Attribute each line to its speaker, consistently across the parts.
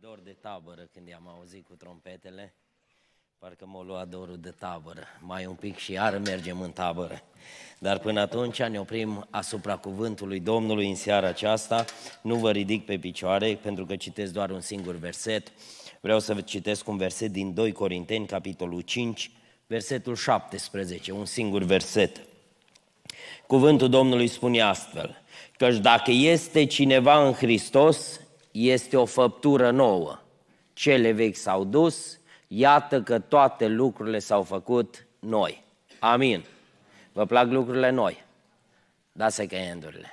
Speaker 1: dor de tabără când i-am auzit cu trompetele. Parcă m-a luat dorul de tabără. Mai un pic și iar mergem în tabără. Dar până atunci ne oprim asupra cuvântului Domnului în seara aceasta. Nu vă ridic pe picioare pentru că citesc doar un singur verset. Vreau să vă citesc un verset din 2 Corinteni, capitolul 5, versetul 17, un singur verset. Cuvântul Domnului spune astfel, căci dacă este cineva în Hristos, este o făptură nouă. Cele vechi s-au dus, iată că toate lucrurile s-au făcut noi. Amin. Vă plac lucrurile noi. Da să căiendurile.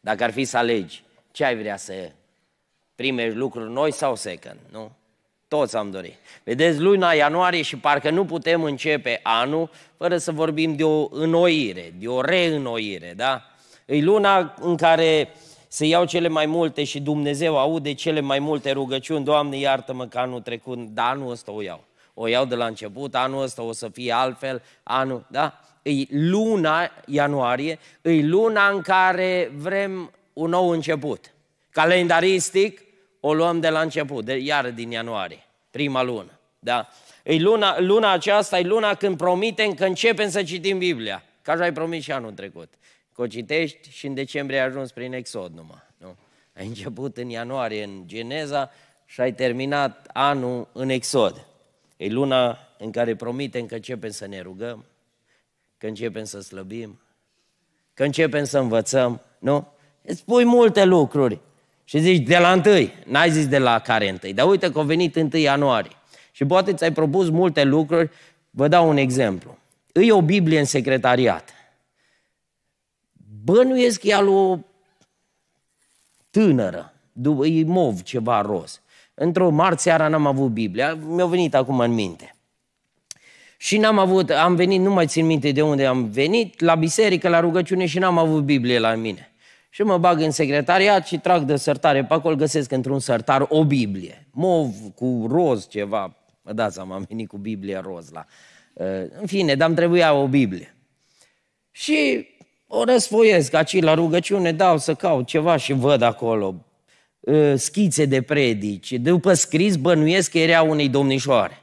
Speaker 1: Dacă ar fi să alegi, ce ai vrea să primești lucruri noi sau second, nu? Toți am dorit. Vedeți, luna ianuarie și parcă nu putem începe anul fără să vorbim de o înnoire, de o reînnoire, da? E luna în care uh, să iau cele mai multe și Dumnezeu aude cele mai multe rugăciuni, Doamne iartă-mă că anul trecut, dar anul ăsta o iau. O iau de la început, anul ăsta o să fie altfel, anul, da? E luna ianuarie, e luna în care vrem un nou început. Calendaristic, o luăm de la început, de, iar din ianuarie, prima lună. Da? E luna, luna aceasta e luna când promitem că începem să citim Biblia, ca așa ai promis și anul trecut că o citești și în decembrie ai ajuns prin Exod numai. Nu? Ai început în ianuarie în Geneza și ai terminat anul în Exod. E luna în care promitem că începem să ne rugăm, că începem să slăbim, că începem să învățăm, nu? Îți pui multe lucruri și zici de la întâi, n-ai zis de la care întâi, dar uite că a venit întâi ianuarie și poate ți-ai propus multe lucruri, vă dau un exemplu. Îi o Biblie în secretariat. Bănuiesc că o tânără, e mov ceva roz. Într-o marți seara n-am avut Biblia, mi-a venit acum în minte. Și n-am avut, am venit, nu mai țin minte de unde am venit, la biserică, la rugăciune și n-am avut Biblie la mine. Și mă bag în secretariat și trag de sărtare pe acolo, găsesc într-un sărtar o Biblie. Mov cu roz ceva, mă dați seama, am venit cu Biblia roz la... Eh, în fine, dar îmi trebuia o Biblie. Și o răsfoiesc aici la rugăciune, dau să caut ceva și văd acolo ă, schițe de predici. După scris bănuiesc că era unei domnișoare.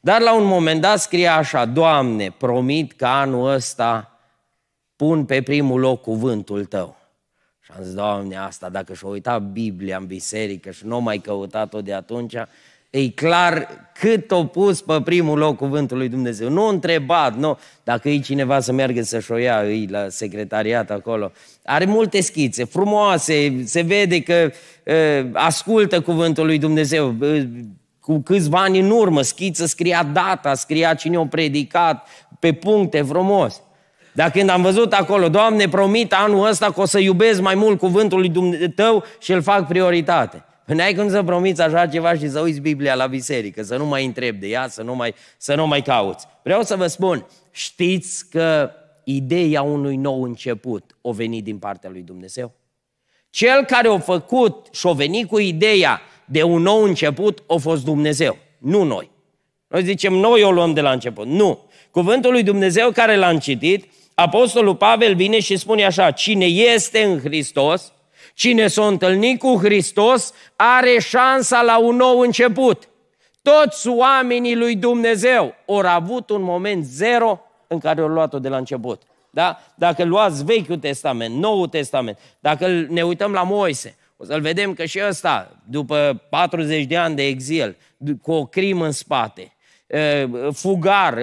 Speaker 1: Dar la un moment dat scrie așa, Doamne, promit că anul ăsta pun pe primul loc cuvântul Tău. Și am zis, Doamne, asta dacă și o uitat Biblia în biserică și nu n-o mai căutat-o de atunci, e clar cât o pus pe primul loc cuvântul lui Dumnezeu. Nu întrebat, nu, dacă e cineva să meargă să-și o ia, îi la secretariat acolo. Are multe schițe, frumoase, se vede că e, ascultă cuvântul lui Dumnezeu. E, cu câțiva ani în urmă, schiță scria data, scria cine o predicat, pe puncte, frumos. Dar când am văzut acolo, Doamne, promit anul ăsta că o să iubesc mai mult cuvântul lui Dumnezeu Tău și îl fac prioritate. N-ai cum să promiți așa ceva și să uiți Biblia la biserică, să nu mai întrebi de ea, să nu mai, să nu mai cauți. Vreau să vă spun, știți că ideea unui nou început o venit din partea lui Dumnezeu? Cel care o făcut și o venit cu ideea de un nou început, o fost Dumnezeu, nu noi. Noi zicem, noi o luăm de la început. Nu. Cuvântul lui Dumnezeu care l-am citit, Apostolul Pavel vine și spune așa, cine este în Hristos, Cine s-a întâlnit cu Hristos are șansa la un nou început. Toți oamenii lui Dumnezeu au avut un moment zero în care au luat-o de la început. Da? Dacă luați Vechiul Testament, Noul Testament, dacă ne uităm la Moise, o să-l vedem că și ăsta, după 40 de ani de exil, cu o crimă în spate, fugar,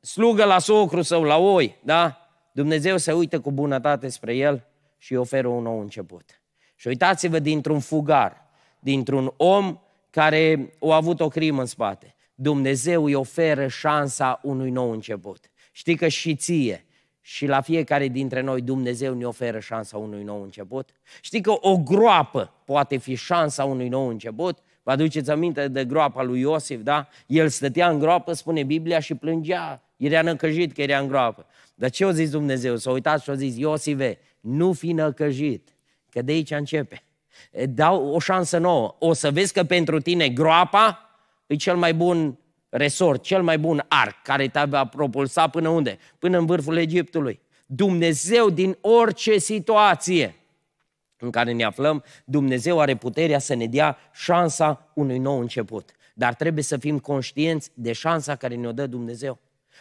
Speaker 1: slugă la socru său, la oi, da? Dumnezeu se uită cu bunătate spre el și oferă un nou început. Și uitați-vă dintr-un fugar, dintr-un om care a avut o crimă în spate. Dumnezeu îi oferă șansa unui nou început. Știi că și ție, și la fiecare dintre noi Dumnezeu ne oferă șansa unui nou început. Știi că o groapă poate fi șansa unui nou început? Vă aduceți aminte de groapa lui Iosif, da? El stătea în groapă, spune Biblia, și plângea. Era năcăjit că era în groapă. Dar ce o zis Dumnezeu? S-a uitat și a zis, Iosive, nu fi năcăjit, că de aici începe. Dau o șansă nouă. O să vezi că pentru tine groapa e cel mai bun resort, cel mai bun arc care te va propulsa până unde? Până în vârful Egiptului. Dumnezeu din orice situație în care ne aflăm, Dumnezeu are puterea să ne dea șansa unui nou început. Dar trebuie să fim conștienți de șansa care ne-o dă Dumnezeu.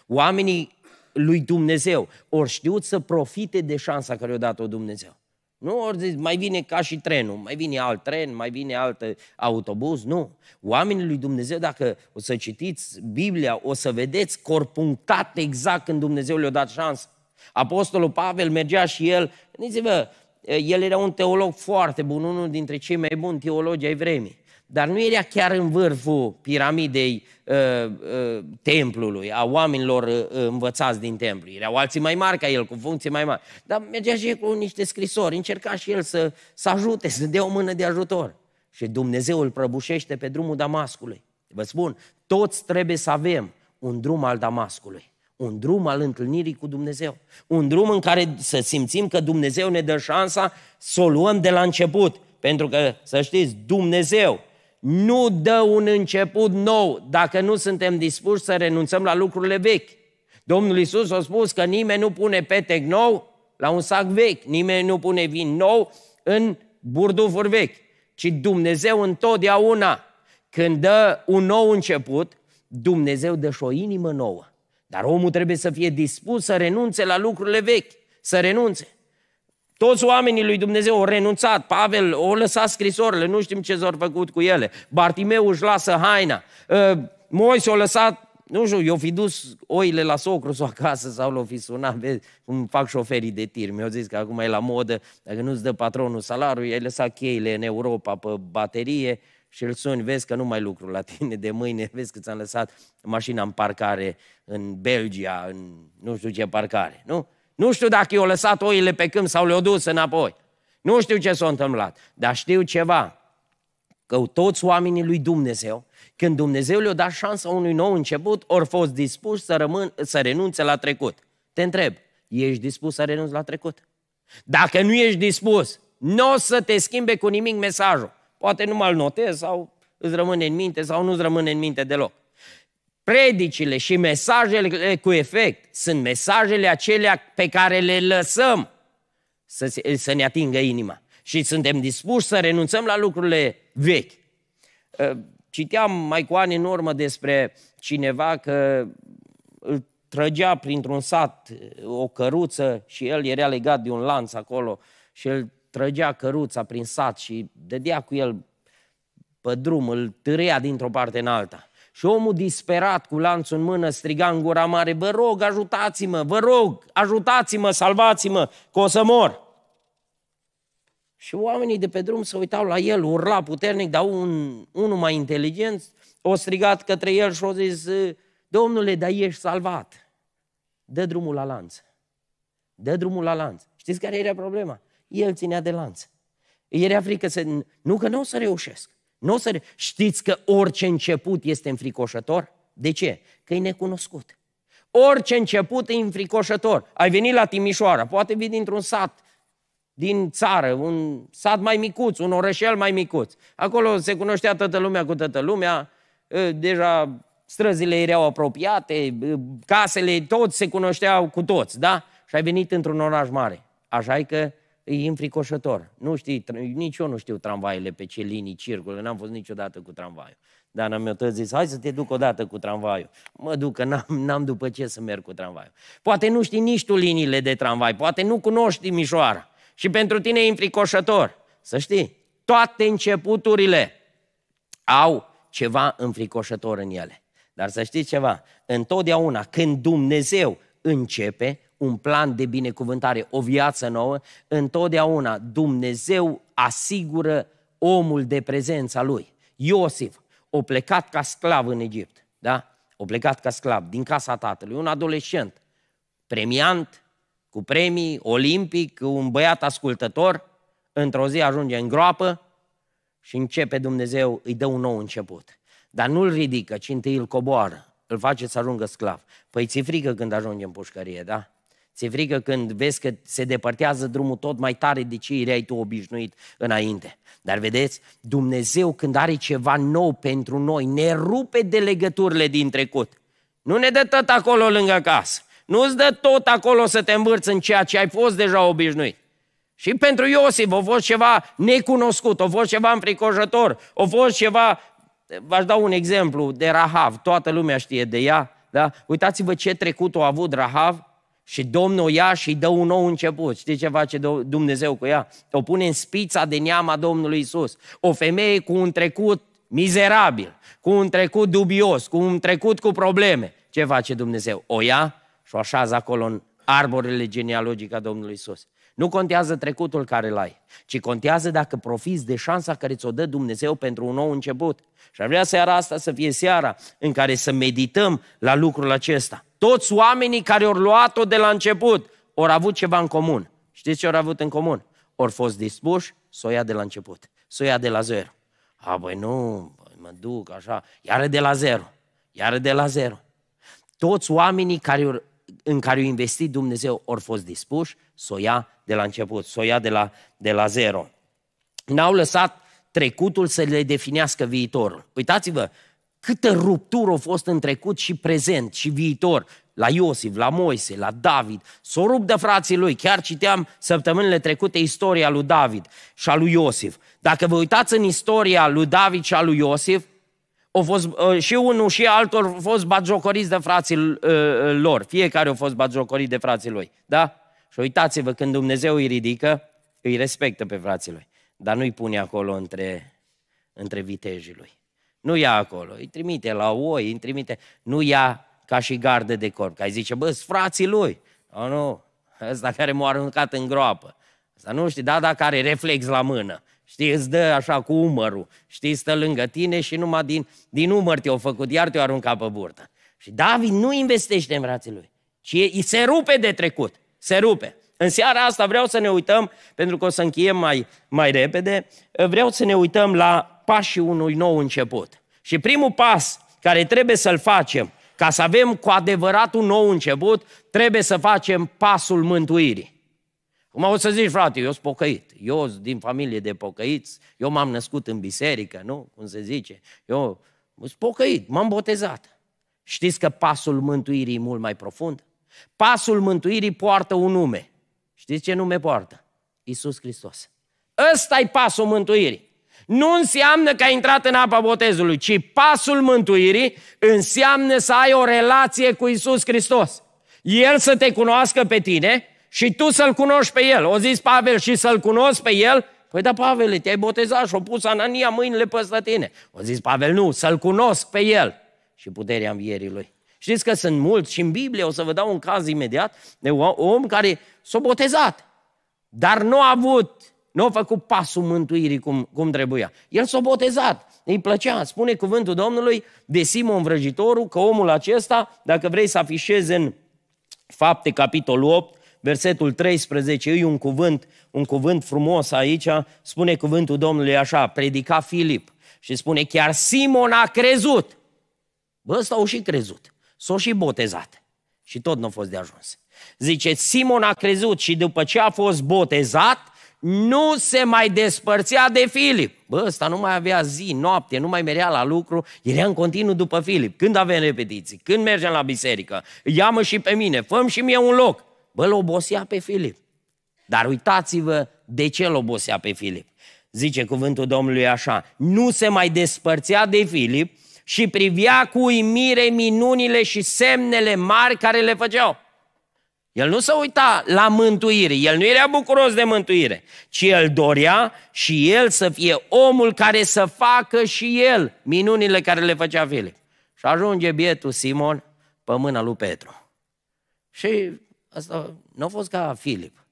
Speaker 1: Oamenii lui Dumnezeu, ori știut să profite de șansa care i-a dat-o Dumnezeu. Nu ori zis, mai vine ca și trenul, mai vine alt tren, mai vine alt uh, autobuz, nu. Oamenii lui Dumnezeu, dacă o să citiți Biblia, o să vedeți corpunctat exact când Dumnezeu le-a dat șansă. Apostolul Pavel mergea și el, gândiți-vă, uh, el era un teolog foarte bun, unul dintre cei mai buni teologi ai vremii dar nu era chiar în vârful piramidei uh, uh, templului, a oamenilor uh, uh, învățați din templu. Erau alții mai mari ca el, cu funcții mai mari. Dar mergea și el cu niște scrisori, încerca și el să, să ajute, să dea o mână de ajutor. Și Dumnezeu îl prăbușește pe drumul Damascului. Vă spun, toți trebuie să avem un drum al Damascului, un drum al întâlnirii cu Dumnezeu, un drum în care să simțim că Dumnezeu ne dă șansa să o luăm de la început. Pentru că, să știți, Dumnezeu nu dă un început nou dacă nu suntem dispuși să renunțăm la lucrurile vechi. Domnul Isus a spus că nimeni nu pune petec nou la un sac vechi, nimeni nu pune vin nou în burdufuri vechi, ci Dumnezeu întotdeauna când dă un nou început, Dumnezeu dă și o inimă nouă. Dar omul trebuie să fie dispus să renunțe la lucrurile vechi, să renunțe. Toți oamenii lui Dumnezeu au renunțat, Pavel o lăsat scrisorile, nu știm ce s-au făcut cu ele. Bartimeu își lasă haina, ă, Moise o lăsat nu știu, eu fi dus oile la socru sau acasă sau l-o fi sunat, vezi cum fac șoferii de tir. Mi-au zis că acum e la modă, dacă nu-ți dă patronul salariul, ai lăsat cheile în Europa pe baterie și îl suni, vezi că nu mai lucru la tine de mâine, vezi că ți-am lăsat mașina în parcare în Belgia, în nu știu ce parcare, nu? Nu știu dacă i-au lăsat oile pe câmp sau le-au dus înapoi. Nu știu ce s-a întâmplat, dar știu ceva. Că toți oamenii lui Dumnezeu, când Dumnezeu le-a dat șansa unui nou început, ori fost dispuși să, rămân, să renunțe la trecut. Te întreb, ești dispus să renunți la trecut? Dacă nu ești dispus, nu o să te schimbe cu nimic mesajul. Poate nu mai l notezi sau îți rămâne în minte sau nu îți rămâne în minte deloc predicile și mesajele cu efect sunt mesajele acelea pe care le lăsăm să, să ne atingă inima. Și suntem dispuși să renunțăm la lucrurile vechi. Ă, citeam mai cu ani în urmă despre cineva că îl trăgea printr-un sat o căruță și el era legat de un lanț acolo și el trăgea căruța prin sat și dădea cu el pe drum, îl târea dintr-o parte în alta. Și omul disperat cu lanțul în mână striga în gura mare, vă rog, ajutați-mă, vă rog, ajutați-mă, salvați-mă, că o să mor. Și oamenii de pe drum se uitau la el, urla puternic, dar un, unul mai inteligent o strigat către el și o zis, Domnule, dar ești salvat. Dă drumul la lanț. Dă drumul la lanț. Știți care era problema? El ținea de lanț. Era frică să... Nu că nu o să reușesc. Nu o să știți că orice început este înfricoșător? De ce? Că e necunoscut. Orice început e înfricoșător. Ai venit la Timișoara, poate vii dintr-un sat din țară, un sat mai micuț, un orășel mai micuț. Acolo se cunoștea toată lumea cu toată lumea, ă, deja străzile erau apropiate, ă, casele, toți se cunoșteau cu toți, da? Și ai venit într-un oraș mare. Așa e că e înfricoșător. Nu știi, nici eu nu știu tramvaile pe ce linii circulă, n-am fost niciodată cu tramvaiul. Dar mi-a tot zis, hai să te duc odată cu tramvaiul. Mă duc, că n-am, n-am după ce să merg cu tramvaiul. Poate nu știi nici tu liniile de tramvai, poate nu cunoști mișoara. Și pentru tine e înfricoșător. Să știi, toate începuturile au ceva înfricoșător în ele. Dar să știți ceva, întotdeauna când Dumnezeu începe, un plan de binecuvântare, o viață nouă, întotdeauna Dumnezeu asigură omul de prezența lui. Iosif, o plecat ca sclav în Egipt, da? O plecat ca sclav din casa tatălui, un adolescent, premiant, cu premii, olimpic, un băiat ascultător, într-o zi ajunge în groapă și începe Dumnezeu, îi dă un nou început. Dar nu-l ridică, ci întâi îl coboară, îl face să ajungă sclav. Păi ți frică când ajungi în pușcărie, da? Ți-e frică când vezi că se depărtează drumul tot mai tare de ce erai tu obișnuit înainte. Dar vedeți, Dumnezeu când are ceva nou pentru noi, ne rupe de legăturile din trecut. Nu ne dă tot acolo lângă casă. Nu-ți dă tot acolo să te învârți în ceea ce ai fost deja obișnuit. Și pentru Iosif a fost ceva necunoscut, a fost ceva înfricoșător, a fost ceva... V-aș da un exemplu de Rahav, toată lumea știe de ea, da? Uitați-vă ce trecut a avut Rahav și Domnul o ia și îi dă un nou început. Știi ce face Dumnezeu cu ea? O pune în spița de neama Domnului Isus. O femeie cu un trecut mizerabil, cu un trecut dubios, cu un trecut cu probleme. Ce face Dumnezeu? O ia și o așează acolo în arborele genealogic a Domnului Isus. Nu contează trecutul care l-ai, ci contează dacă profiți de șansa care ți-o dă Dumnezeu pentru un nou început. Și ar vrea seara asta să fie seara în care să medităm la lucrul acesta. Toți oamenii care au luat-o de la început au avut ceva în comun. Știți ce au avut în comun? Au fost dispuși să o ia de la început, să o ia de la zero. A, băi, nu, băi, mă duc așa, iară de la zero, iară de la zero. Toți oamenii care ori, în care au investit Dumnezeu au fost dispuși să o ia de la început, să o ia de la, de la zero. N-au lăsat trecutul să le definească viitorul. Uitați-vă, câtă ruptură a fost în trecut și prezent și viitor, la Iosif, la Moise, la David, s-o rup de frații lui. Chiar citeam săptămânile trecute istoria lui David și a lui Iosif. Dacă vă uitați în istoria lui David și a lui Iosif, au fost, ă, și unul și altul au fost bagiocoriți de frații ă, ă, lor. Fiecare a fost bagiocorit de frații lui. Da? Și uitați-vă, când Dumnezeu îi ridică, îi respectă pe frații lui. Dar nu îi pune acolo între, între vitejii lui. Nu ia acolo, îi trimite la oi, îi trimite, nu ia ca și gardă de corp. Că ai zice, bă, frații lui. O, nu, ăsta care m-a aruncat în groapă. Asta nu știi, da, da, care reflex la mână. Știi, îți dă așa cu umărul. Știi, stă lângă tine și numai din, din umăr te-o făcut, iar te-o aruncat pe burtă. Și David nu investește în frații lui, ci îi se rupe de trecut. Se rupe. În seara asta vreau să ne uităm, pentru că o să încheiem mai, mai repede, vreau să ne uităm la pașii unui nou început. Și primul pas care trebuie să-l facem, ca să avem cu adevărat un nou început, trebuie să facem pasul mântuirii. Cum o să zici, frate, eu sunt pocăit, eu sunt din familie de pocăiți, eu m-am născut în biserică, nu? Cum se zice? Eu sunt pocăit, m-am botezat. Știți că pasul mântuirii e mult mai profund? Pasul mântuirii poartă un nume. Știți ce nume poartă? Iisus Hristos. Ăsta e pasul mântuirii nu înseamnă că ai intrat în apa botezului, ci pasul mântuirii înseamnă să ai o relație cu Isus Hristos. El să te cunoască pe tine și tu să-L cunoști pe El. O zis Pavel și să-L cunoști pe El, Păi da, Pavel, te-ai botezat și-o pus Anania mâinile peste tine. O zis Pavel, nu, să-L cunosc pe El și puterea învierii Lui. Știți că sunt mulți și în Biblie, o să vă dau un caz imediat, de om care s-a botezat, dar nu a avut nu a făcut pasul mântuirii cum, cum trebuia. El s-a botezat, îi plăcea. Spune cuvântul Domnului de Simon Vrăjitorul că omul acesta, dacă vrei să afișezi în fapte capitolul 8, versetul 13, îi un cuvânt, un cuvânt frumos aici, spune cuvântul Domnului așa, predica Filip și spune chiar Simon a crezut. Bă, ăsta au și crezut, s-a și botezat și tot nu a fost de ajuns. Zice, Simon a crezut și după ce a fost botezat, nu se mai despărțea de Filip. Bă, ăsta nu mai avea zi, noapte, nu mai merea la lucru, era în continuu după Filip. Când avem repetiții? Când mergem la biserică? Ia-mă și pe mine, făm și mie un loc. Bă, l obosea pe Filip. Dar uitați-vă de ce l obosea pe Filip. Zice cuvântul Domnului așa, nu se mai despărțea de Filip și privea cu uimire minunile și semnele mari care le făceau. El nu s-a uitat la mântuire, el nu era bucuros de mântuire, ci el dorea și el să fie omul care să facă și el minunile care le făcea Filip. Și ajunge bietul Simon pe mâna lui Petru. Și asta nu a fost ca Filip,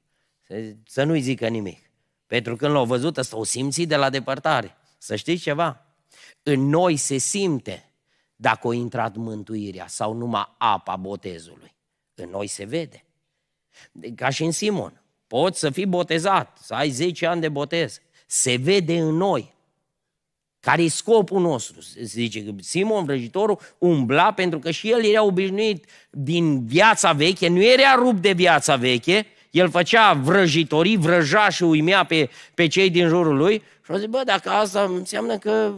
Speaker 1: să nu-i zică nimic. Pentru că când l-au văzut, ăsta o simți de la depărtare. Să știți ceva? În noi se simte dacă a intrat mântuirea sau numai apa botezului. În noi se vede. Ca și în Simon. Poți să fii botezat, să ai 10 ani de botez. Se vede în noi. care e scopul nostru? Se zice că Simon, vrăjitorul, umbla pentru că și el era obișnuit din viața veche, nu era rupt de viața veche, el făcea vrăjitorii, vrăja și uimea pe, pe cei din jurul lui și a zis, bă, dacă asta înseamnă că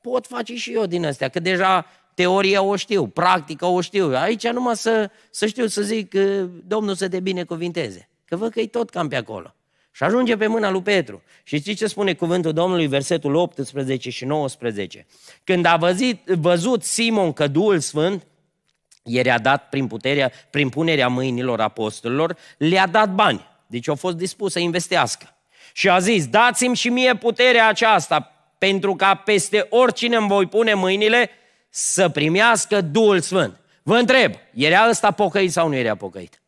Speaker 1: pot face și eu din astea, că deja teoria o știu, practica o știu. Aici numai să, să știu să zic, că Domnul să te binecuvinteze. Că văd că e tot cam pe acolo. Și ajunge pe mâna lui Petru. Și știi ce spune cuvântul Domnului, versetul 18 și 19? Când a văzit, văzut Simon că Duhul Sfânt, ieri a dat prin, puterea, prin punerea mâinilor apostolilor, le-a dat bani. Deci au fost dispus să investească. Și a zis, dați-mi și mie puterea aceasta, pentru ca peste oricine îmi voi pune mâinile, să primească Duhul Sfânt. Vă întreb, era ăsta pocăit sau nu era pocăit?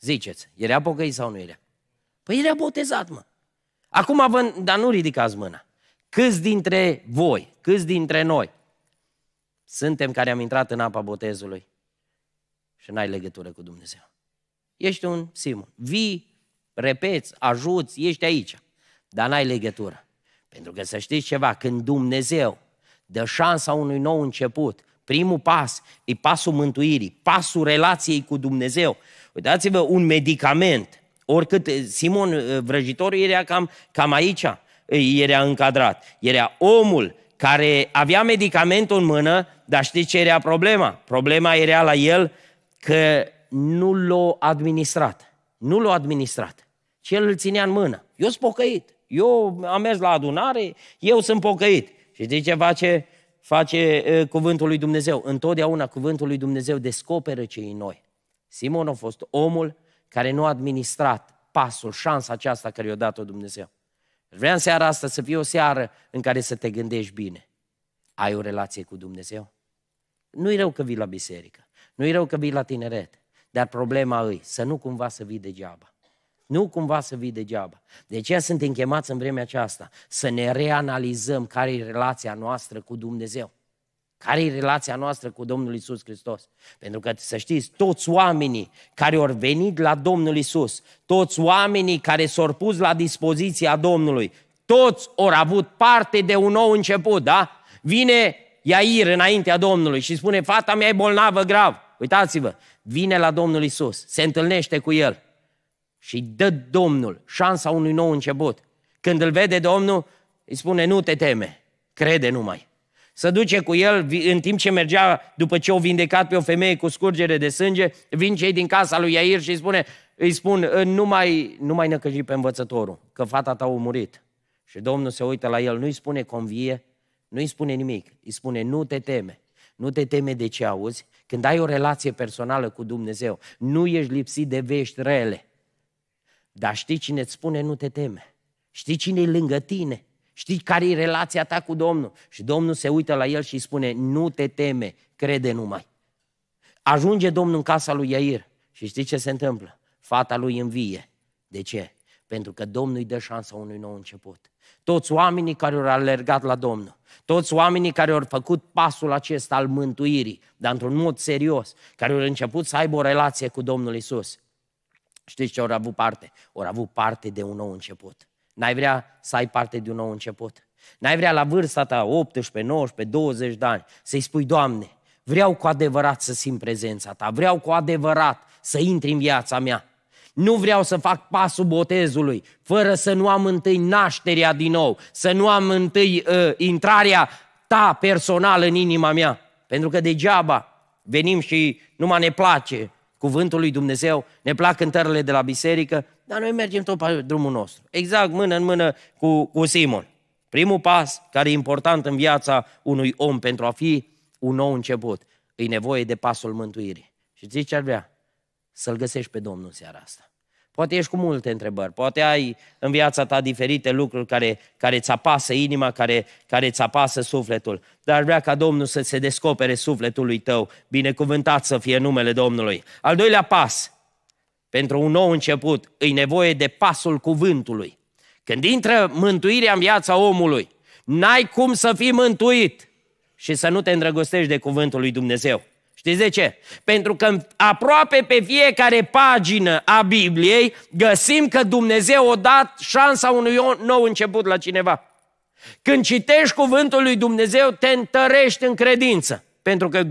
Speaker 1: Ziceți, era pocăit sau nu era? Păi era botezat, mă. Acum vă, dar nu ridicați mâna. Câți dintre voi, câți dintre noi suntem care am intrat în apa botezului și n-ai legătură cu Dumnezeu? Ești un Simon. Vii, repeți, ajuți, ești aici, dar n-ai legătură. Pentru că să știți ceva, când Dumnezeu dă șansa unui nou început. Primul pas e pasul mântuirii, pasul relației cu Dumnezeu. Uitați-vă, un medicament, oricât Simon eh, Vrăjitorul era cam, cam aici, eh, era încadrat. Era omul care avea medicamentul în mână, dar știți ce era problema? Problema era la el că nu l-a administrat. Nu l-a administrat. Cel îl ținea în mână. Eu sunt pocăit. Eu am mers la adunare, eu sunt pocăit. Și de ce face, face cuvântul lui Dumnezeu? Întotdeauna cuvântul lui Dumnezeu descoperă ce e în noi. Simon a fost omul care nu a administrat pasul, șansa aceasta care i-a dat-o Dumnezeu. Vreau în seara asta să fie o seară în care să te gândești bine. Ai o relație cu Dumnezeu? Nu-i rău că vii la biserică, nu-i rău că vii la tineret, dar problema îi să nu cumva să vii degeaba. Nu cumva să vii degeaba. De aceea suntem chemați în vremea aceasta să ne reanalizăm care e relația noastră cu Dumnezeu. Care e relația noastră cu Domnul Isus Hristos? Pentru că, să știți, toți oamenii care au venit la Domnul Isus, toți oamenii care s-au pus la dispoziția Domnului, toți au avut parte de un nou început, da? Vine Iair înaintea Domnului și spune, fata mea e bolnavă grav. Uitați-vă, vine la Domnul Isus, se întâlnește cu el și dă Domnul șansa unui nou început. Când îl vede Domnul, îi spune, nu te teme, crede numai. Să duce cu el, în timp ce mergea, după ce o vindecat pe o femeie cu scurgere de sânge, vin cei din casa lui Iair și îi spune, îi spun, nu mai, nu mai năcăji pe învățătorul, că fata ta a murit. Și Domnul se uită la el, nu îi spune convie, nu îi spune nimic, îi spune nu te teme. Nu te teme de ce auzi. Când ai o relație personală cu Dumnezeu, nu ești lipsit de vești rele. Dar știi cine îți spune nu te teme? Știi cine e lângă tine? Știi care e relația ta cu Domnul? Și Domnul se uită la el și îi spune, nu te teme, crede numai. Ajunge Domnul în casa lui Iair și știi ce se întâmplă? Fata lui învie. De ce? Pentru că Domnul îi dă șansa unui nou început. Toți oamenii care au alergat la Domnul, toți oamenii care au făcut pasul acesta al mântuirii, dar într-un mod serios, care au început să aibă o relație cu Domnul Isus, Știți ce au avut parte? Au avut parte de un nou început. N-ai vrea să ai parte de un nou început. N-ai vrea la vârsta ta, 18, 19, 20 de ani, să-i spui, Doamne, vreau cu adevărat să simt prezența ta, vreau cu adevărat să intri în viața mea. Nu vreau să fac pasul botezului fără să nu am întâi nașterea din nou, să nu am întâi uh, intrarea ta personală în inima mea. Pentru că degeaba venim și numai ne place cuvântul lui Dumnezeu, ne plac cântările de la biserică, dar noi mergem tot pe drumul nostru. Exact mână în mână cu, cu Simon. Primul pas care e important în viața unui om pentru a fi un nou început, e nevoie de pasul mântuirii. Și zici ce ar vrea? Să-L găsești pe Domnul în seara asta. Poate ești cu multe întrebări, poate ai în viața ta diferite lucruri care, care ți apasă inima, care, care ți apasă sufletul. Dar vrea ca Domnul să se descopere sufletului tău, binecuvântat să fie numele Domnului. Al doilea pas, pentru un nou început, e nevoie de pasul cuvântului. Când intră mântuirea în viața omului, n-ai cum să fii mântuit și să nu te îndrăgostești de cuvântul lui Dumnezeu. Știți de ce? Pentru că aproape pe fiecare pagină a Bibliei găsim că Dumnezeu a dat șansa unui nou început la cineva. Când citești cuvântul lui Dumnezeu, te întărești în credință. Pentru că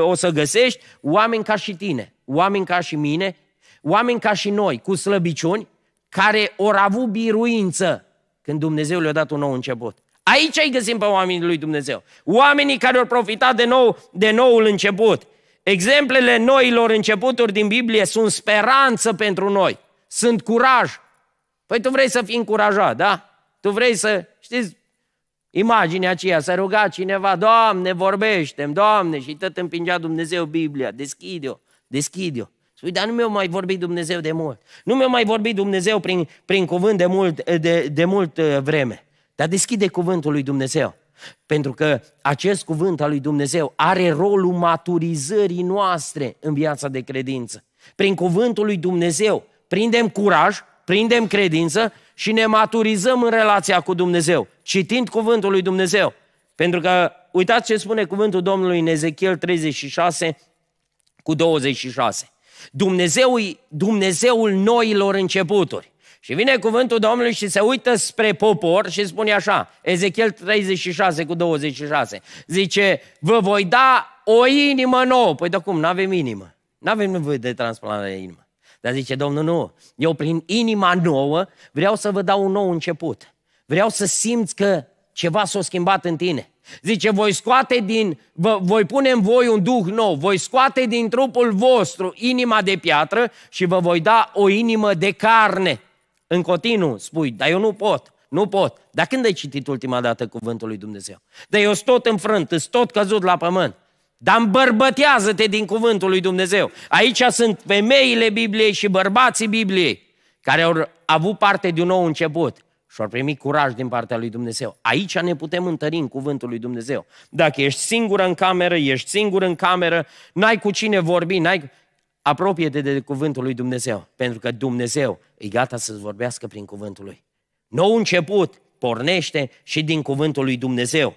Speaker 1: o să găsești oameni ca și tine, oameni ca și mine, oameni ca și noi, cu slăbiciuni, care au avut biruință când Dumnezeu le-a dat un nou început. Aici îi găsim pe oamenii lui Dumnezeu. Oamenii care au profitat de, nou, de noul început. Exemplele noilor începuturi din Biblie sunt speranță pentru noi. Sunt curaj. Păi tu vrei să fii încurajat, da? Tu vrei să, știți, imaginea aceea, să ruga cineva, Doamne, vorbește Doamne, și tot împingea Dumnezeu Biblia, deschide-o, deschide-o. Spui, dar nu mi-a mai vorbit Dumnezeu de mult. Nu mi-a mai vorbit Dumnezeu prin, prin cuvânt de mult, de, de mult uh, vreme. Dar deschide cuvântul lui Dumnezeu. Pentru că acest cuvânt al lui Dumnezeu are rolul maturizării noastre în viața de credință. Prin cuvântul lui Dumnezeu prindem curaj, prindem credință și ne maturizăm în relația cu Dumnezeu, citind cuvântul lui Dumnezeu. Pentru că uitați ce spune cuvântul Domnului în Ezechiel 36 cu 26. Dumnezeu, Dumnezeul noilor începuturi. Și vine cuvântul Domnului și se uită spre popor și spune așa, Ezechiel 36 cu 26, zice, vă voi da o inimă nouă. Păi de cum, n-avem inimă. N-avem nevoie de transplantare de inimă. Dar zice Domnul, nu, eu prin inima nouă vreau să vă dau un nou început. Vreau să simți că ceva s-a schimbat în tine. Zice, voi scoate din, vă, voi pune în voi un duh nou, voi scoate din trupul vostru inima de piatră și vă voi da o inimă de carne. În continuu spui, dar eu nu pot, nu pot. Dar când ai citit ultima dată cuvântul lui Dumnezeu? Dar eu sunt tot înfrânt, sunt tot căzut la pământ. Dar îmbărbătează-te din cuvântul lui Dumnezeu. Aici sunt femeile Bibliei și bărbații Bibliei care au avut parte de un nou început și au primit curaj din partea lui Dumnezeu. Aici ne putem întări în cuvântul lui Dumnezeu. Dacă ești singur în cameră, ești singur în cameră, n-ai cu cine vorbi, n-ai apropie-te de cuvântul lui Dumnezeu, pentru că Dumnezeu e gata să-ți vorbească prin cuvântul lui. Nou început pornește și din cuvântul lui Dumnezeu.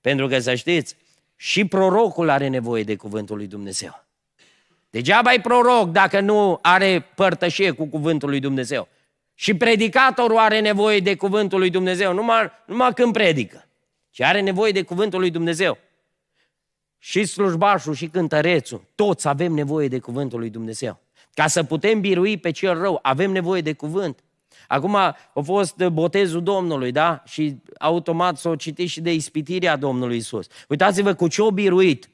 Speaker 1: Pentru că să știți, și prorocul are nevoie de cuvântul lui Dumnezeu. Degeaba e proroc dacă nu are părtășie cu cuvântul lui Dumnezeu. Și predicatorul are nevoie de cuvântul lui Dumnezeu, numai, numai când predică. Și are nevoie de cuvântul lui Dumnezeu și slujbașul și cântărețul, toți avem nevoie de cuvântul lui Dumnezeu. Ca să putem birui pe cel rău, avem nevoie de cuvânt. Acum a fost botezul Domnului, da? Și automat s-o citit și de ispitirea Domnului Isus. Uitați-vă cu ce o biruit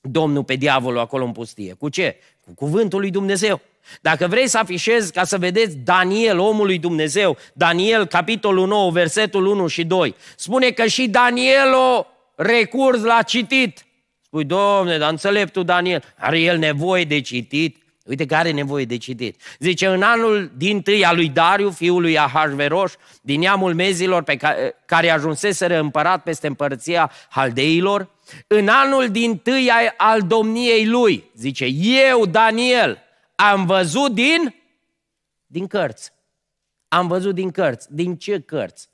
Speaker 1: Domnul pe diavolul acolo în pustie. Cu ce? Cu cuvântul lui Dumnezeu. Dacă vrei să afișezi ca să vedeți Daniel, omul lui Dumnezeu, Daniel, capitolul 9, versetul 1 și 2, spune că și Daniel o recurs la citit. Spui, domne, dar înțeleptul Daniel, are el nevoie de citit? Uite care are nevoie de citit. Zice, în anul din tâi al lui Dariu, fiul lui Ahasveros, din neamul mezilor pe care, care ajunseseră împărat peste împărăția haldeilor, în anul din tâi al domniei lui, zice, eu, Daniel, am văzut din, din cărți. Am văzut din cărți. Din ce cărți?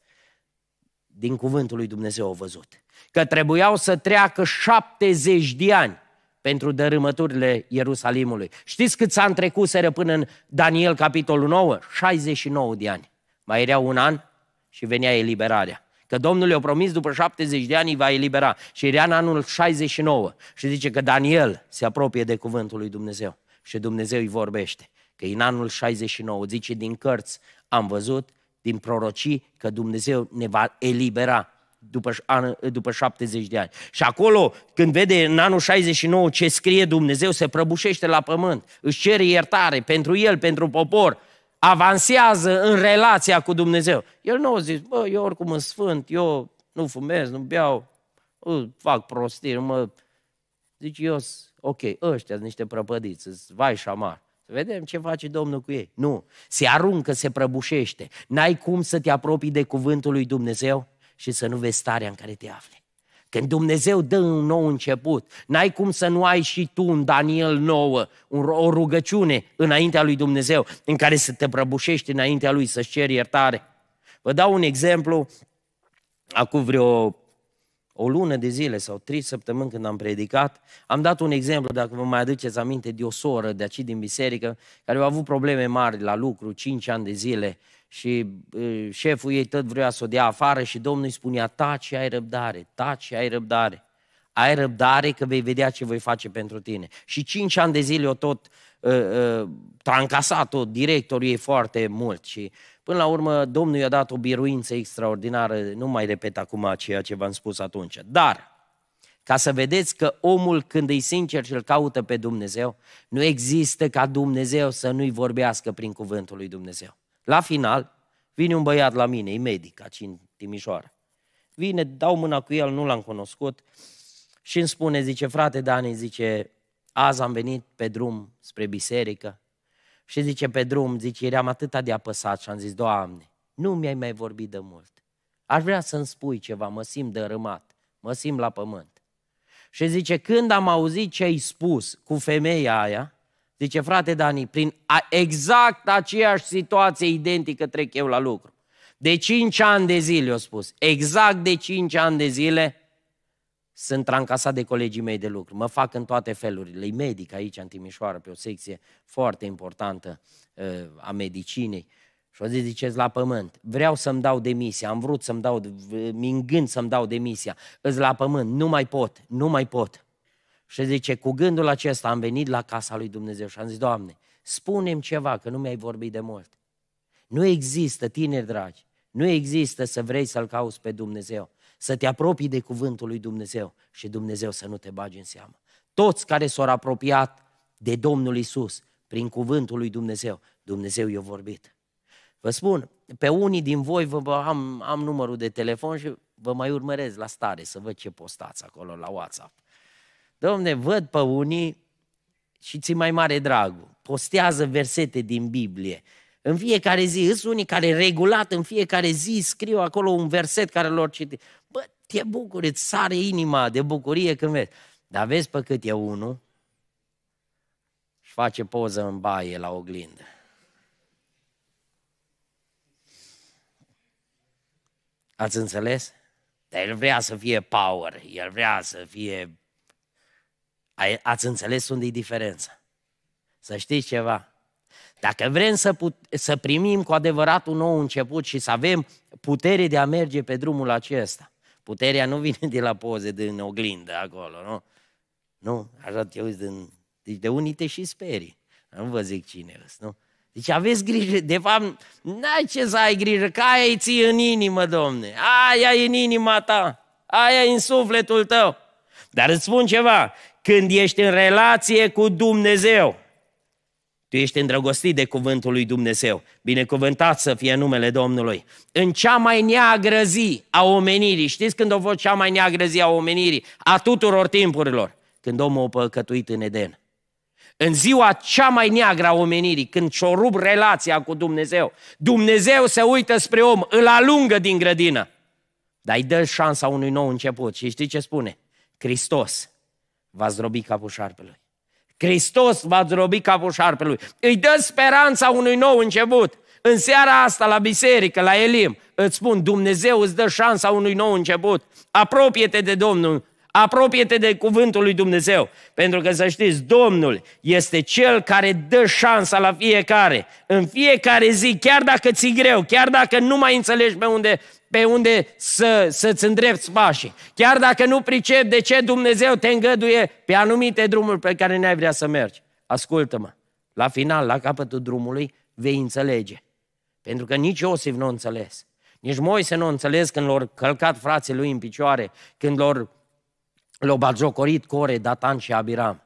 Speaker 1: Din cuvântul lui Dumnezeu au văzut că trebuiau să treacă 70 de ani pentru dărâmăturile Ierusalimului. Știți câți ani trecuseră până în Daniel capitolul 9? 69 de ani. Mai era un an și venea eliberarea. Că Domnul le-a promis după 70 de ani îi va elibera. Și era în anul 69 și zice că Daniel se apropie de cuvântul lui Dumnezeu. Și Dumnezeu îi vorbește. Că în anul 69, zice din cărți, am văzut din prorocii că Dumnezeu ne va elibera după, an, după 70 de ani. Și acolo, când vede în anul 69 ce scrie Dumnezeu, se prăbușește la pământ, își cere iertare pentru el, pentru popor, avansează în relația cu Dumnezeu. El nu a zis, bă, eu oricum sunt sfânt, eu nu fumez, nu beau, fac prostii, mă... Zici, eu ok, ăștia sunt niște prăpădiți, vai și amar. Să vedem ce face Domnul cu ei. Nu, se aruncă, se prăbușește. N-ai cum să te apropii de cuvântul lui Dumnezeu și să nu vezi starea în care te afli. Când Dumnezeu dă un nou început, n-ai cum să nu ai și tu un Daniel nouă, o rugăciune înaintea lui Dumnezeu, în care să te prăbușești înaintea lui, să-și ceri iertare. Vă dau un exemplu, acum vreo o lună de zile sau trei săptămâni când am predicat, am dat un exemplu, dacă vă mai aduceți aminte, de o soră de aici din biserică, care a avut probleme mari la lucru, cinci ani de zile, și șeful ei tot vrea să o dea afară și Domnul îi spunea, taci și ai răbdare, taci și ai răbdare. Ai răbdare că vei vedea ce voi face pentru tine. Și cinci ani de zile o tot uh, uh, trancasat-o directorul ei foarte mult și Până la urmă, Domnul i-a dat o biruință extraordinară, nu mai repet acum ceea ce v-am spus atunci. Dar, ca să vedeți că omul când e sincer și îl caută pe Dumnezeu, nu există ca Dumnezeu să nu-i vorbească prin cuvântul lui Dumnezeu. La final, vine un băiat la mine, e medic, aici în Timișoara. Vine, dau mâna cu el, nu l-am cunoscut și îmi spune, zice, frate Dani, zice, azi am venit pe drum spre biserică și zice, pe drum, zice, eram atât de apăsat și am zis, Doamne, nu mi-ai mai vorbit de mult. Aș vrea să-mi spui ceva, mă simt dărâmat, mă simt la pământ. Și zice, când am auzit ce ai spus cu femeia aia, Zice, frate Dani, prin exact aceeași situație identică trec eu la lucru. De 5 ani de zile, eu spus, exact de 5 ani de zile sunt trancasat de colegii mei de lucru. Mă fac în toate felurile. E medic aici, în Timișoara, pe o secție foarte importantă uh, a medicinei. Și o zi ziceți la pământ, vreau să-mi dau demisia, am vrut să-mi dau, uh, mingând să-mi dau demisia, îți la pământ, nu mai pot, nu mai pot. Și zice, cu gândul acesta am venit la casa lui Dumnezeu și am zis, Doamne, spune ceva, că nu mi-ai vorbit de mult. Nu există, tineri dragi, nu există să vrei să-L cauți pe Dumnezeu, să te apropii de cuvântul lui Dumnezeu și Dumnezeu să nu te bagi în seamă. Toți care s-au apropiat de Domnul Isus prin cuvântul lui Dumnezeu, Dumnezeu i-a vorbit. Vă spun, pe unii din voi vă, am, am numărul de telefon și vă mai urmăresc la stare să văd ce postați acolo la WhatsApp. Domne, văd pe unii și ți mai mare dragul. Postează versete din Biblie. În fiecare zi, sunt unii care regulat în fiecare zi scriu acolo un verset care lor citi. Bă, te bucuri, îți sare inima de bucurie când vezi. Dar vezi pe cât e unul și face poză în baie la oglindă. Ați înțeles? Dar el vrea să fie power, el vrea să fie Ați înțeles unde e diferența? Să știți ceva. Dacă vrem să, put- să primim cu adevărat un nou început și să avem putere de a merge pe drumul acesta, puterea nu vine de la poze din oglindă acolo, nu? Nu, așa te uiți din... Deci de unii te și sperii. Nu vă zic cine îs, nu? Deci aveți grijă, de fapt, n-ai ce să ai grijă, că aia îi ții în inimă, domne. Aia e în inima ta, aia e în sufletul tău. Dar îți spun ceva, când ești în relație cu Dumnezeu. Tu ești îndrăgostit de cuvântul lui Dumnezeu. Binecuvântat să fie numele Domnului. În cea mai neagră zi a omenirii, știți când a fost cea mai neagră zi a omenirii, a tuturor timpurilor, când omul a păcătuit în Eden. În ziua cea mai neagră a omenirii, când și-o rup relația cu Dumnezeu, Dumnezeu se uită spre om, îl alungă din grădină, dar îi dă șansa unui nou început. Și știi ce spune? Hristos va zdrobi capul șarpelui. Hristos va zdrobi capul șarpelui. Îi dă speranța unui nou început. În seara asta, la biserică, la Elim, îți spun, Dumnezeu îți dă șansa unui nou început. Apropie-te de Domnul, apropie-te de cuvântul lui Dumnezeu. Pentru că să știți, Domnul este Cel care dă șansa la fiecare. În fiecare zi, chiar dacă ți greu, chiar dacă nu mai înțelegi pe unde pe unde să, să-ți îndrepți pașii. Chiar dacă nu pricep de ce Dumnezeu te îngăduie pe anumite drumuri pe care n-ai vrea să mergi. Ascultă-mă, la final, la capătul drumului, vei înțelege. Pentru că nici Iosif nu n înțeles. Nici Moise nu n înțeles când l-au călcat frații lui în picioare, când l-au l-au bagiocorit Core, Datan și Abiram.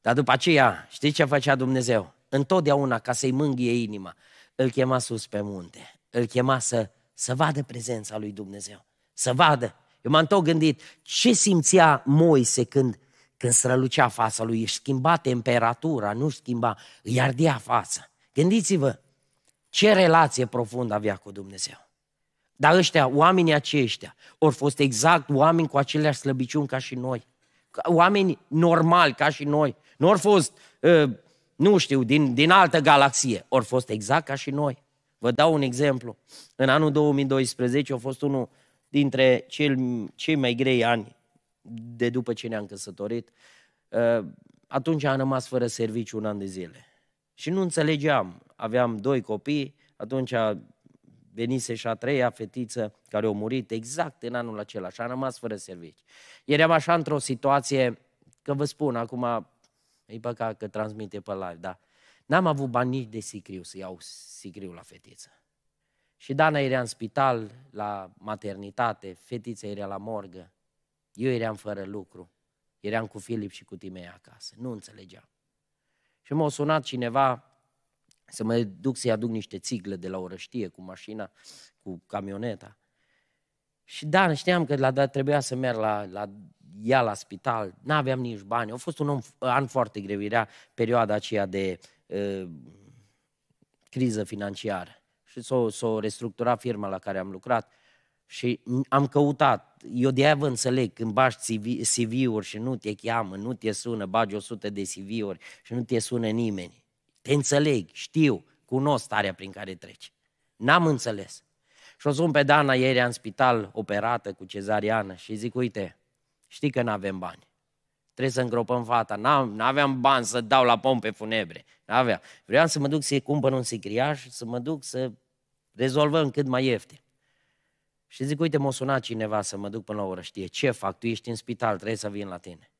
Speaker 1: Dar după aceea, știi ce făcea Dumnezeu? Întotdeauna, ca să-i mânghie inima, îl chema sus pe munte, îl chema să să vadă prezența lui Dumnezeu, să vadă. Eu m-am tot gândit ce simțea Moise când, când strălucea fața lui, își schimba temperatura, nu își schimba, îi ardea fața. Gândiți-vă ce relație profundă avea cu Dumnezeu. Dar ăștia, oamenii aceștia, au fost exact oameni cu aceleași slăbiciuni ca și noi. Oameni normali ca și noi. Nu au fost, uh, nu știu, din, din altă galaxie. Au fost exact ca și noi. Vă dau un exemplu. În anul 2012 a fost unul dintre cel, cei mai grei ani de după ce ne-am căsătorit. Uh, atunci am rămas fără serviciu un an de zile. Și nu înțelegeam. Aveam doi copii, atunci venise și a treia fetiță care a murit exact în anul acela și a rămas fără servici. Eram așa într-o situație, că vă spun acum, e păcat că transmite pe live, da. N-am avut bani nici de sicriu să iau sicriu la fetiță. Și Dana era în spital, la maternitate, fetița era la morgă, eu eram fără lucru, eram cu Filip și cu Timei acasă, nu înțelegeam. Și m-a sunat cineva să mă duc să-i aduc niște țiglă de la o răștie cu mașina, cu camioneta. Și da, știam că la, trebuia să merg la, la ea la spital, n-aveam nici bani. A fost un an foarte greu, era perioada aceea de Uh, criză financiară și s-o, s-o restructura firma la care am lucrat și am căutat, eu de aia vă înțeleg, când bași CV-uri și nu te cheamă, nu te sună, bagi 100 de CV-uri și nu te sună nimeni. Te înțeleg, știu, cunosc starea prin care treci. N-am înțeles. Și o sun pe Dana, ieri în spital, operată cu cezariană și zic, uite, știi că nu avem bani. Trebuie să îngropăm fata. n aveam bani să dau la pompe funebre. N-aveam. Vreau să mă duc să-i cumpăr un sicriaș, să mă duc să rezolvăm cât mai ieftin. Și zic, uite, m-a sunat cineva să mă duc până la oră, știe, ce fac, tu ești în spital, trebuie să vin la tine.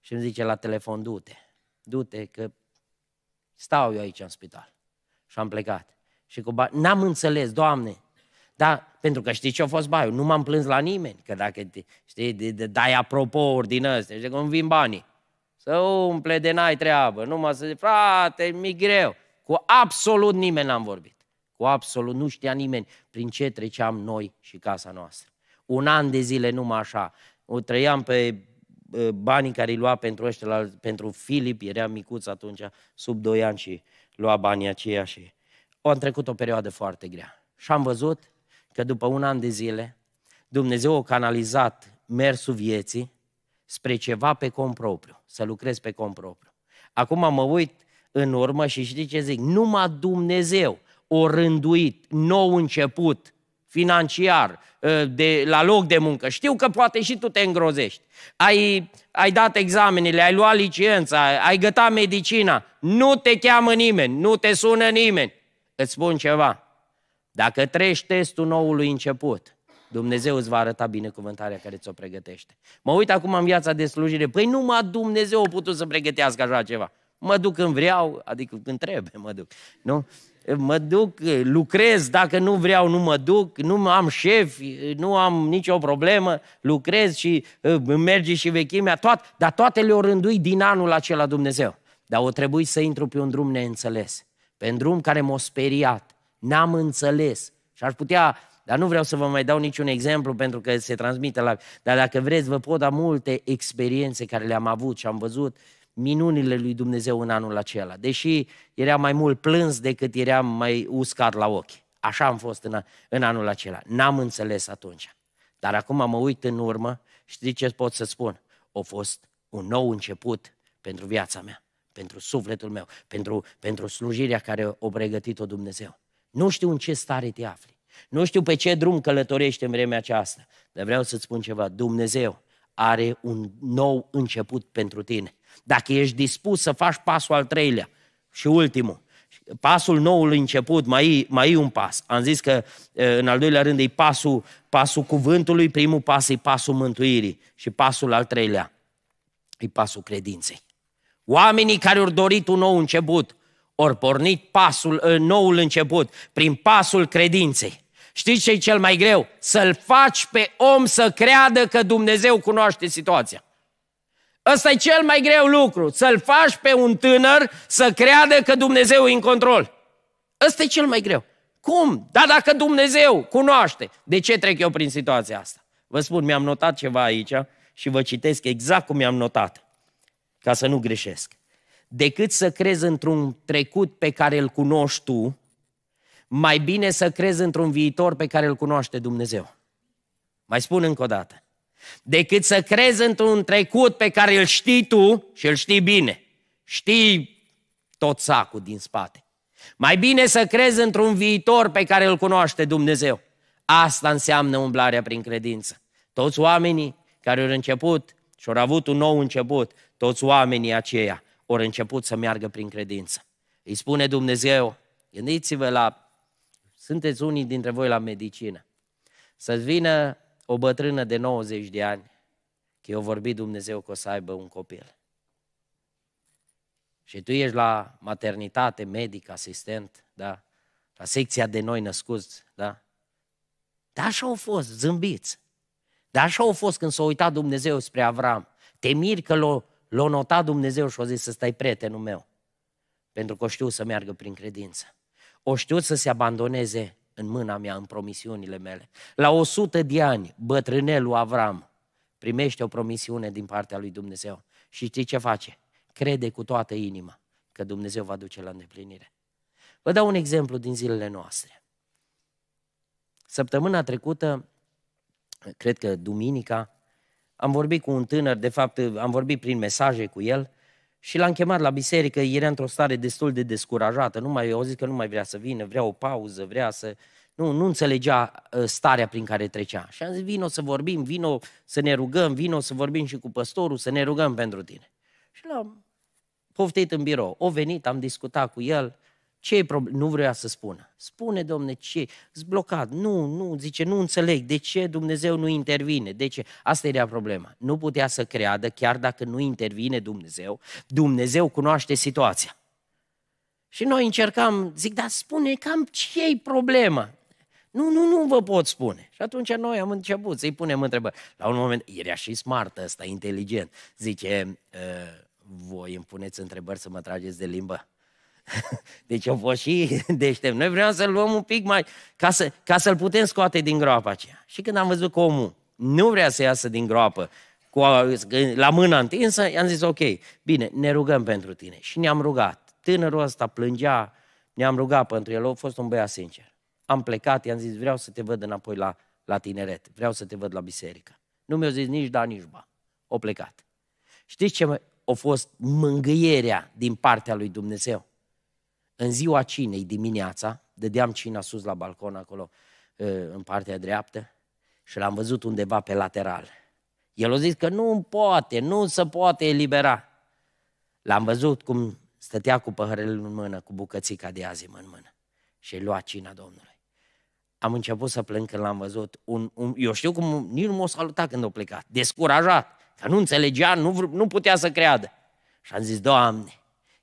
Speaker 1: Și îmi zice la telefon, du-te, du-te, că stau eu aici în spital. Și am plecat. Și cu ba... N-am înțeles, Doamne, da? Pentru că știi ce a fost baiul? Nu m-am plâns la nimeni. Că dacă te, știi, de, de, dai apropo din ăsta, știi, cum vin banii. Să umple de n-ai treabă. Nu mă să zic, frate, mi greu. Cu absolut nimeni n-am vorbit. Cu absolut nu știa nimeni prin ce treceam noi și casa noastră. Un an de zile numai așa. O trăiam pe banii care îi lua pentru ăștia, pentru Filip, era micuț atunci, sub 2 ani și lua banii aceia și o am trecut o perioadă foarte grea. Și am văzut că după un an de zile Dumnezeu a canalizat mersul vieții spre ceva pe cont propriu, să lucrez pe cont propriu. Acum mă uit în urmă și știi ce zic? Numai Dumnezeu o rânduit, nou început, financiar, ă, de, la loc de muncă. Știu că poate și tu te îngrozești. Ai, ai dat examenele, ai luat licența, ai gătat medicina. Nu te cheamă nimeni, nu te sună nimeni. Îți spun ceva, dacă treci testul noului început, Dumnezeu îți va arăta binecuvântarea care ți-o pregătește. Mă uit acum în viața de slujire, păi numai Dumnezeu a putut să pregătească așa ceva. Mă duc când vreau, adică când trebuie mă duc, nu? Mă duc, lucrez, dacă nu vreau nu mă duc, nu am șef, nu am nicio problemă, lucrez și uh, merge și vechimea, toat, dar toate le-o rândui din anul acela Dumnezeu. Dar o trebuie să intru pe un drum neînțeles, pe un drum care m-a speriat, n-am înțeles. Și aș putea, dar nu vreau să vă mai dau niciun exemplu pentru că se transmite la... Dar dacă vreți, vă pot da multe experiențe care le-am avut și am văzut minunile lui Dumnezeu în anul acela. Deși era mai mult plâns decât eram mai uscat la ochi. Așa am fost în, în anul acela. N-am înțeles atunci. Dar acum mă uit în urmă și știți ce pot să spun? A fost un nou început pentru viața mea, pentru sufletul meu, pentru, pentru slujirea care o pregătit-o Dumnezeu. Nu știu în ce stare te afli. Nu știu pe ce drum călătorești în vremea aceasta. Dar vreau să-ți spun ceva. Dumnezeu are un nou început pentru tine. Dacă ești dispus să faci pasul al treilea și ultimul, pasul noului început, mai, mai e un pas. Am zis că în al doilea rând e pasul, pasul cuvântului, primul pas e pasul mântuirii și pasul al treilea e pasul credinței. Oamenii care au dorit un nou început ori pornit pasul, ă, noul început, prin pasul credinței. Știți ce e cel mai greu? Să-l faci pe om să creadă că Dumnezeu cunoaște situația. Ăsta e cel mai greu lucru, să-l faci pe un tânăr să creadă că Dumnezeu e în control. Ăsta e cel mai greu. Cum? Dar dacă Dumnezeu cunoaște, de ce trec eu prin situația asta? Vă spun, mi-am notat ceva aici și vă citesc exact cum mi-am notat, ca să nu greșesc decât să crezi într-un trecut pe care îl cunoști tu, mai bine să crezi într-un viitor pe care îl cunoaște Dumnezeu. Mai spun încă o dată. Decât să crezi într-un trecut pe care îl știi tu și îl știi bine. Știi tot sacul din spate. Mai bine să crezi într-un viitor pe care îl cunoaște Dumnezeu. Asta înseamnă umblarea prin credință. Toți oamenii care au început și au avut un nou început, toți oamenii aceia ori început să meargă prin credință. Îi spune Dumnezeu, gândiți-vă la, sunteți unii dintre voi la medicină, să vină o bătrână de 90 de ani, că eu vorbit Dumnezeu că o să aibă un copil. Și tu ești la maternitate, medic, asistent, da? La secția de noi născuți, da? Dar așa au fost, zâmbiți. Dar așa au fost când s-a uitat Dumnezeu spre Avram. Te miri că l-a L-a notat Dumnezeu și a zis să stai prietenul meu, pentru că o știu să meargă prin credință. O știu să se abandoneze în mâna mea, în promisiunile mele. La 100 de ani, bătrânelul Avram primește o promisiune din partea lui Dumnezeu. Și știi ce face? Crede cu toată inima că Dumnezeu va duce la îndeplinire. Vă dau un exemplu din zilele noastre. Săptămâna trecută, cred că duminica, am vorbit cu un tânăr, de fapt am vorbit prin mesaje cu el și l-am chemat la biserică, era într-o stare destul de descurajată, nu mai, au zis că nu mai vrea să vină, vrea o pauză, vrea să... Nu, nu înțelegea ă, starea prin care trecea. Și am zis, vino să vorbim, vino să ne rugăm, vino să vorbim și cu păstorul, să ne rugăm pentru tine. Și l-am poftit în birou. O venit, am discutat cu el, ce e problem? Nu vrea să spună. Spune, domne, ce? blocat. Nu, nu, zice, nu înțeleg. De ce Dumnezeu nu intervine? De ce? Asta era problema. Nu putea să creadă, chiar dacă nu intervine Dumnezeu, Dumnezeu cunoaște situația. Și noi încercam, zic, dar spune cam ce e problema? Nu, nu, nu vă pot spune. Și atunci noi am început să-i punem întrebări. La un moment, era și smart ăsta, inteligent. Zice, ă, voi îmi puneți întrebări să mă trageți de limbă? Deci au fost și deștept. Noi vreau să-l luăm un pic mai, ca, să, ca să-l putem scoate din groapa aceea. Și când am văzut că omul nu vrea să iasă din groapă, cu, la mână întinsă, i-am zis, ok, bine, ne rugăm pentru tine. Și ne-am rugat. Tânărul ăsta plângea, ne-am rugat pentru el, a fost un băiat sincer. Am plecat, i-am zis, vreau să te văd înapoi la, la tineret, vreau să te văd la biserică. Nu mi-au zis nici da, nici ba. O plecat. Știți ce a fost mângâierea din partea lui Dumnezeu? În ziua cinei dimineața, dădeam cina sus la balcon acolo, ă, în partea dreaptă, și l-am văzut undeva pe lateral. El a zis că nu poate, nu se poate elibera. L-am văzut cum stătea cu păhărelul în mână, cu bucățica de azim în mână și lua cina Domnului. Am început să plâng când l-am văzut. Un, un, eu știu cum nici nu m-a salutat când a plecat, descurajat, că nu înțelegea, nu, nu putea să creadă. Și am zis, Doamne,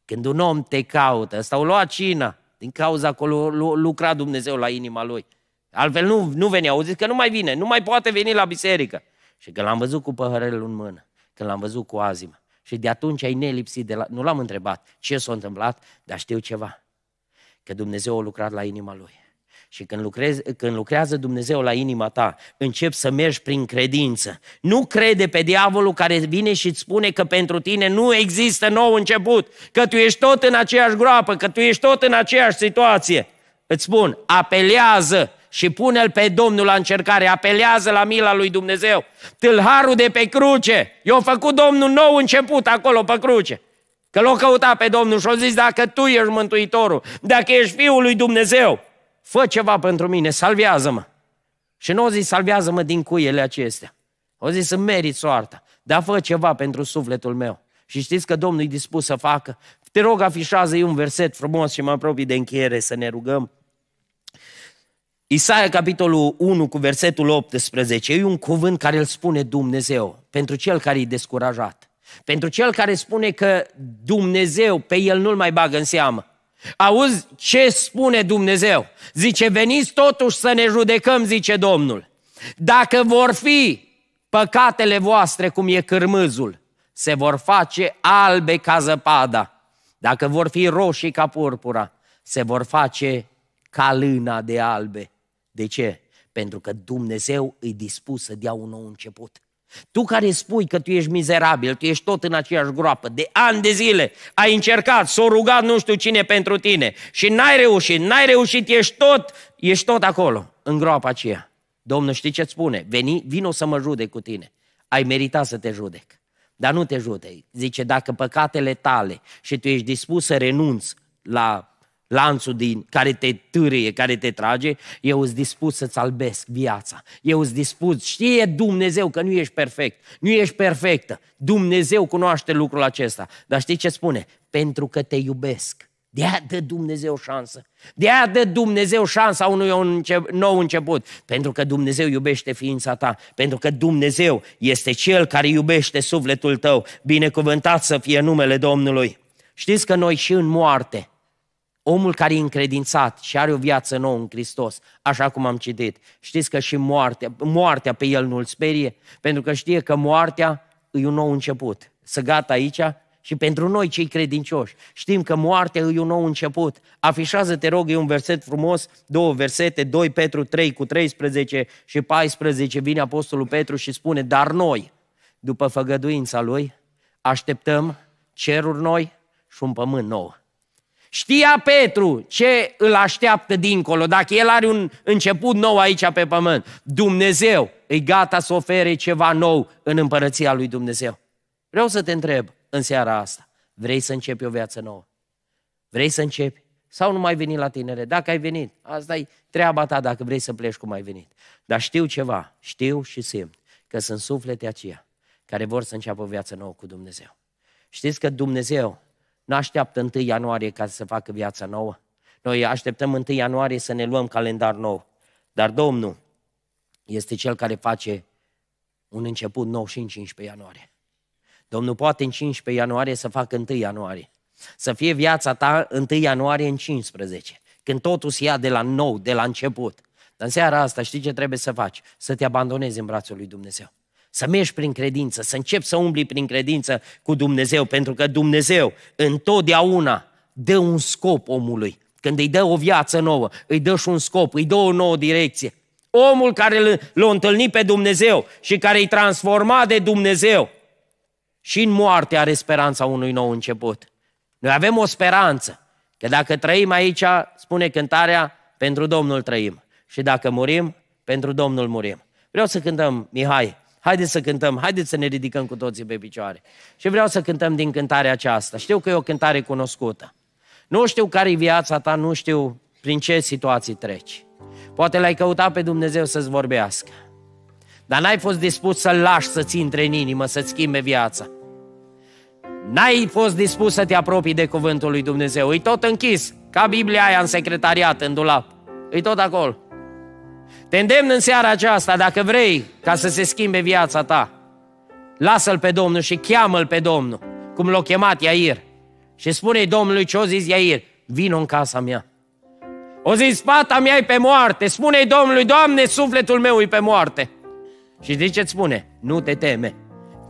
Speaker 1: când un om te caută, ăsta o lua cina, din cauza că lucra Dumnezeu la inima lui. Altfel nu, nu venea, au zis că nu mai vine, nu mai poate veni la biserică. Și că l-am văzut cu păhărelul în mână, că l-am văzut cu azimă. Și de atunci ai nelipsit de la... Nu l-am întrebat ce s-a întâmplat, dar știu ceva. Că Dumnezeu a lucrat la inima lui. Și când, lucrezi, când lucrează Dumnezeu la inima ta, încep să mergi prin credință. Nu crede pe diavolul care vine și îți spune că pentru tine nu există nou început, că tu ești tot în aceeași groapă, că tu ești tot în aceeași situație. Îți spun, apelează și pune-L pe Domnul la încercare, apelează la mila lui Dumnezeu. Tâlharul de pe cruce, i-a făcut Domnul nou început acolo pe cruce. Că l-a căutat pe Domnul și a zis, dacă tu ești Mântuitorul, dacă ești Fiul lui Dumnezeu, fă ceva pentru mine, salvează-mă. Și nu o zis, salvează-mă din cuiele acestea. O zis, îmi merit soarta, dar fă ceva pentru sufletul meu. Și știți că Domnul e dispus să facă. Te rog, afișează-i un verset frumos și mă apropii de încheiere să ne rugăm. Isaia, capitolul 1, cu versetul 18, e un cuvânt care îl spune Dumnezeu pentru cel care e descurajat. Pentru cel care spune că Dumnezeu pe el nu-l mai bagă în seamă. Auzi ce spune Dumnezeu? Zice, veniți totuși să ne judecăm, zice Domnul. Dacă vor fi păcatele voastre cum e cârmâzul, se vor face albe ca zăpada. Dacă vor fi roșii ca purpura, se vor face ca lâna de albe. De ce? Pentru că Dumnezeu îi dispus să dea un nou început. Tu care spui că tu ești mizerabil, tu ești tot în aceeași groapă, de ani de zile ai încercat, s-o rugat nu știu cine pentru tine și n-ai reușit, n-ai reușit, ești tot, ești tot acolo, în groapa aceea. Domnul știi ce spune? Veni, vino să mă judec cu tine. Ai meritat să te judec. Dar nu te judec. Zice, dacă păcatele tale și tu ești dispus să renunți la lanțul din care te târie, care te trage, eu sunt dispus să-ți albesc viața. Eu sunt dispus, știe Dumnezeu că nu ești perfect, nu ești perfectă. Dumnezeu cunoaște lucrul acesta. Dar știi ce spune? Pentru că te iubesc. De-aia dă Dumnezeu șansă. De-aia dă Dumnezeu șansa unui nou început. Pentru că Dumnezeu iubește ființa ta. Pentru că Dumnezeu este Cel care iubește sufletul tău. Binecuvântat să fie numele Domnului. Știți că noi și în moarte omul care e încredințat și are o viață nouă în Hristos, așa cum am citit, știți că și moartea, moartea pe el nu-l sperie, pentru că știe că moartea e un nou început. Să gata aici și pentru noi cei credincioși. Știm că moartea e un nou început. Afișează, te rog, e un verset frumos, două versete, 2 Petru 3 cu 13 și 14, vine Apostolul Petru și spune, dar noi, după făgăduința lui, așteptăm ceruri noi și un pământ nou. Știa Petru ce îl așteaptă dincolo, dacă el are un început nou aici pe pământ. Dumnezeu e gata să ofere ceva nou în împărăția lui Dumnezeu. Vreau să te întreb în seara asta, vrei să începi o viață nouă? Vrei să începi? Sau nu mai veni la tinere? Dacă ai venit, asta e treaba ta dacă vrei să pleci cum ai venit. Dar știu ceva, știu și simt că sunt suflete aceia care vor să înceapă o viață nouă cu Dumnezeu. Știți că Dumnezeu nu așteaptă 1 ianuarie ca să facă viața nouă. Noi așteptăm 1 ianuarie să ne luăm calendar nou. Dar Domnul este Cel care face un început nou și în 15 ianuarie. Domnul poate în 15 ianuarie să facă 1 ianuarie. Să fie viața ta 1 ianuarie în 15, când totul se ia de la nou, de la început. Dar în seara asta știi ce trebuie să faci? Să te abandonezi în brațul lui Dumnezeu. Să mergi prin credință, să începi să umbli prin credință cu Dumnezeu, pentru că Dumnezeu întotdeauna dă un scop omului. Când îi dă o viață nouă, îi dă și un scop, îi dă o nouă direcție. Omul care l-a întâlnit pe Dumnezeu și care îi transforma de Dumnezeu și în moarte are speranța unui nou început. Noi avem o speranță că dacă trăim aici, spune cântarea, pentru Domnul trăim. Și dacă murim, pentru Domnul murim. Vreau să cântăm, Mihai, Haideți să cântăm, haideți să ne ridicăm cu toții pe picioare. Și vreau să cântăm din cântarea aceasta. Știu că e o cântare cunoscută. Nu știu care e viața ta, nu știu prin ce situații treci. Poate l-ai căutat pe Dumnezeu să-ți vorbească. Dar n-ai fost dispus să-L lași să-ți intre în inimă, să-ți schimbe viața. N-ai fost dispus să te apropii de cuvântul lui Dumnezeu. E tot închis, ca Biblia aia în secretariat, în dulap. E tot acolo. Te îndemn în seara aceasta, dacă vrei ca să se schimbe viața ta, lasă-L pe Domnul și cheamă-L pe Domnul, cum l-a chemat Iair. Și spune Domnului ce o zis Iair, vino în casa mea. O zis, fata mea e pe moarte. spune Domnului, Doamne, sufletul meu e pe moarte. Și de ce spune? Nu te teme,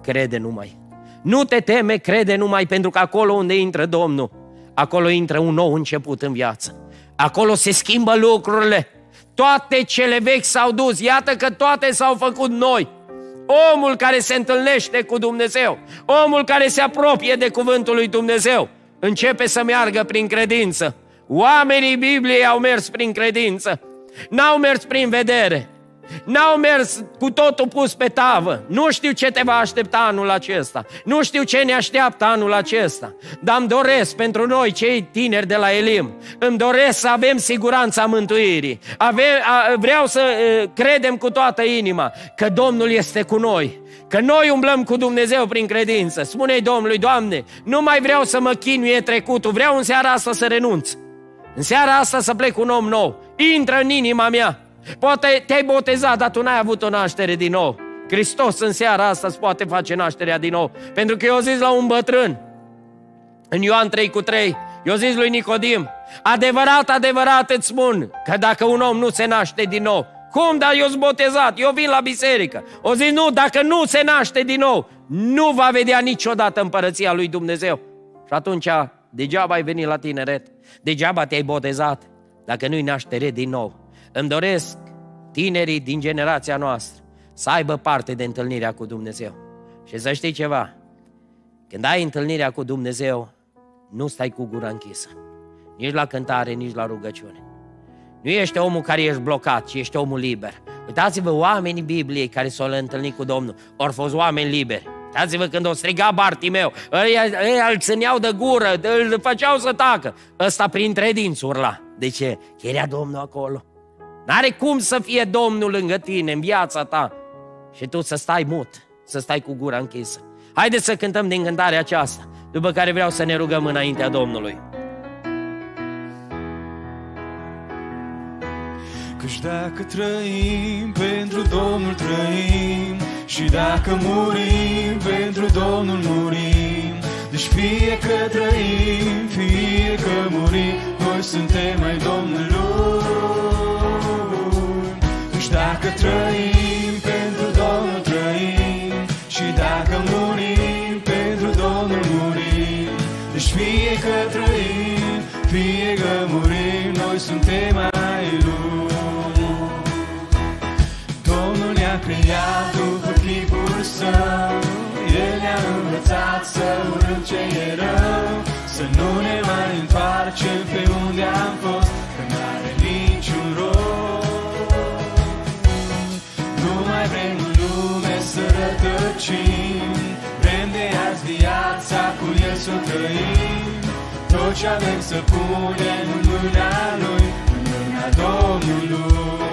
Speaker 1: crede numai. Nu te teme, crede numai, pentru că acolo unde intră Domnul, acolo intră un nou început în viață. Acolo se schimbă lucrurile. Toate cele vechi s-au dus, iată că toate s-au făcut noi. Omul care se întâlnește cu Dumnezeu, omul care se apropie de cuvântul lui Dumnezeu, începe să meargă prin credință. Oamenii Bibliei au mers prin credință, n-au mers prin vedere, N-au mers cu totul pus pe tavă. Nu știu ce te va aștepta anul acesta. Nu știu ce ne așteaptă anul acesta. Dar îmi doresc pentru noi, cei tineri de la Elim, îmi doresc să avem siguranța mântuirii. Ave, a, vreau să a, credem cu toată inima că Domnul este cu noi. Că noi umblăm cu Dumnezeu prin credință. Spune-i Domnului, Doamne, nu mai vreau să mă chinuie trecutul, vreau în seara asta să renunț. În seara asta să plec un om nou. Intră în inima mea Poate te-ai botezat, dar tu n-ai avut o naștere din nou. Hristos în seara asta îți poate face nașterea din nou. Pentru că eu zis la un bătrân, în Ioan 3 cu 3, eu zis lui Nicodim, adevărat, adevărat îți spun că dacă un om nu se naște din nou, cum, dar eu sunt botezat, eu vin la biserică. O zis, nu, dacă nu se naște din nou, nu va vedea niciodată împărăția lui Dumnezeu. Și atunci, degeaba ai venit la tineret, degeaba te-ai botezat, dacă nu-i naștere din nou. Îmi doresc tinerii din generația noastră să aibă parte de întâlnirea cu Dumnezeu. Și să știi ceva, când ai întâlnirea cu Dumnezeu, nu stai cu gura închisă. Nici la cântare, nici la rugăciune. Nu ești omul care ești blocat, ci ești omul liber. Uitați-vă oamenii Bibliei care s-au întâlnit cu Domnul. Ori fost oameni liberi. Uitați-vă când o striga Bartimeu, ei îl țineau de gură, îl făceau să tacă. Ăsta printre dinți urla. De ce? era Domnul acolo. N-are cum să fie Domnul lângă tine, în viața ta. Și tu să stai mut, să stai cu gura închisă. Haideți să cântăm din cântarea aceasta, după care vreau să ne rugăm înaintea Domnului.
Speaker 2: Căci dacă trăim, pentru Domnul trăim Și dacă murim, pentru Domnul murim Deci fie că trăim, fie că murim Noi suntem ai Domnului dacă trăim pentru Domnul trăim Și dacă murim pentru Domnul murim Deci fie că trăim, fie că murim Noi suntem ai Lui Domnul ne-a creat după chipul său El ne-a învățat să urâm ce e rău Să nu ne mai întoarcem pe unde am fost rușini Vrem de azi viața, cu El să trăim Tot ce avem să punem în mâna Lui În mâna Domnului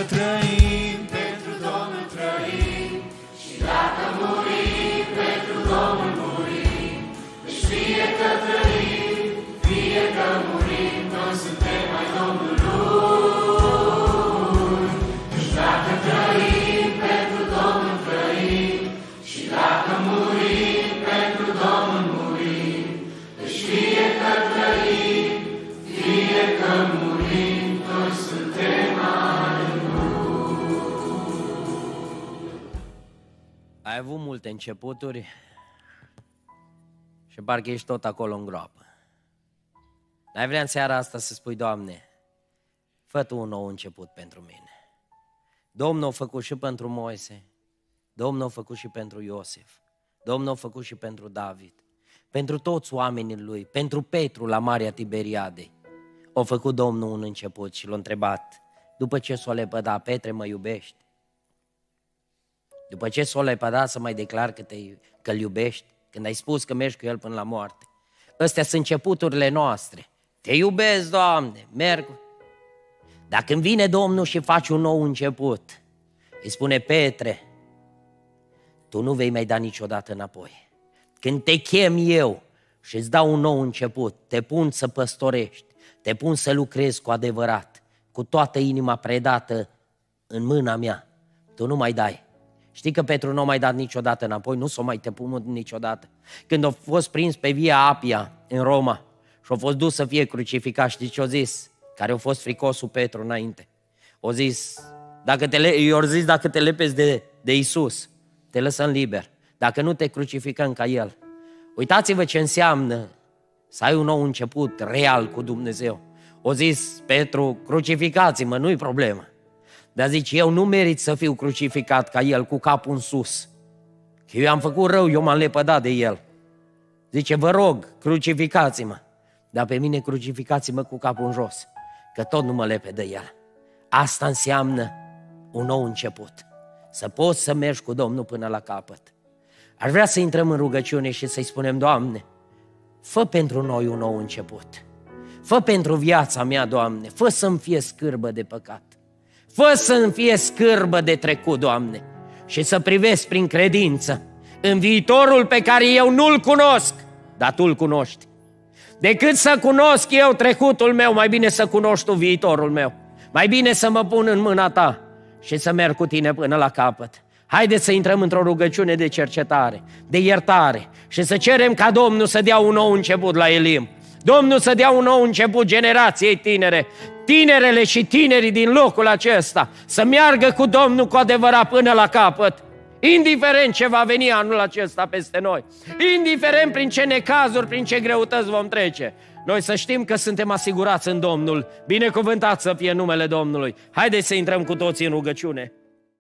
Speaker 2: dacă trăim, pentru Domnul trăim, și dacă murim, pentru Domnul murim. Și fie că trăim, fie că murim, noi suntem mai Domnului.
Speaker 1: avut multe începuturi și parcă ești tot acolo în groapă. Dar vrea în seara asta să spui, Doamne, fă Tu un nou început pentru mine. Domnul a făcut și pentru Moise, Domnul a făcut și pentru Iosif, Domnul a făcut și pentru David, pentru toți oamenii lui, pentru Petru la Marea Tiberiadei. A făcut Domnul un început și l-a întrebat, după ce s-o lepăda, Petre, mă iubești? După ce s-o pădat să mai declar că, te, că iubești, când ai spus că mergi cu el până la moarte. Ăstea sunt începuturile noastre. Te iubesc, Doamne, merg. Dacă când vine Domnul și faci un nou început, îi spune Petre, tu nu vei mai da niciodată înapoi. Când te chem eu și îți dau un nou început, te pun să păstorești, te pun să lucrezi cu adevărat, cu toată inima predată în mâna mea, tu nu mai dai Știi că Petru nu a mai dat niciodată înapoi, nu s-a mai tăpunut niciodată. Când a fost prins pe via Apia în Roma și a fost dus să fie crucificat, știi ce a zis? Care a fost fricosul Petru înainte. O zis, dacă te le, i zis, dacă te lepezi de, de Isus, te lăsăm liber. Dacă nu te crucificăm ca El. Uitați-vă ce înseamnă să ai un nou început real cu Dumnezeu. O zis Petru, crucificați-mă, nu-i problemă. Dar zice, eu nu merit să fiu crucificat ca el cu capul în sus. Că eu am făcut rău, eu m-am lepădat de el. Zice, vă rog, crucificați-mă. Dar pe mine crucificați-mă cu capul în jos, că tot nu mă lepe de el. Asta înseamnă un nou început. Să poți să mergi cu Domnul până la capăt. Ar vrea să intrăm în rugăciune și să-i spunem, Doamne, fă pentru noi un nou început. Fă pentru viața mea, Doamne, fă să-mi fie scârbă de păcat. Fă să-mi fie scârbă de trecut, Doamne, și să privesc prin credință în viitorul pe care eu nu-l cunosc, dar Tu-l cunoști. Decât să cunosc eu trecutul meu, mai bine să cunoști Tu viitorul meu. Mai bine să mă pun în mâna Ta și să merg cu Tine până la capăt. Haideți să intrăm într-o rugăciune de cercetare, de iertare și să cerem ca Domnul să dea un nou început la Elim Domnul să dea un nou început generației tinere. Tinerele și tinerii din locul acesta să meargă cu Domnul cu adevărat până la capăt. Indiferent ce va veni anul acesta peste noi, indiferent prin ce necazuri, prin ce greutăți vom trece, noi să știm că suntem asigurați în Domnul. Binecuvântat să fie numele Domnului. Haideți să intrăm cu toții în rugăciune.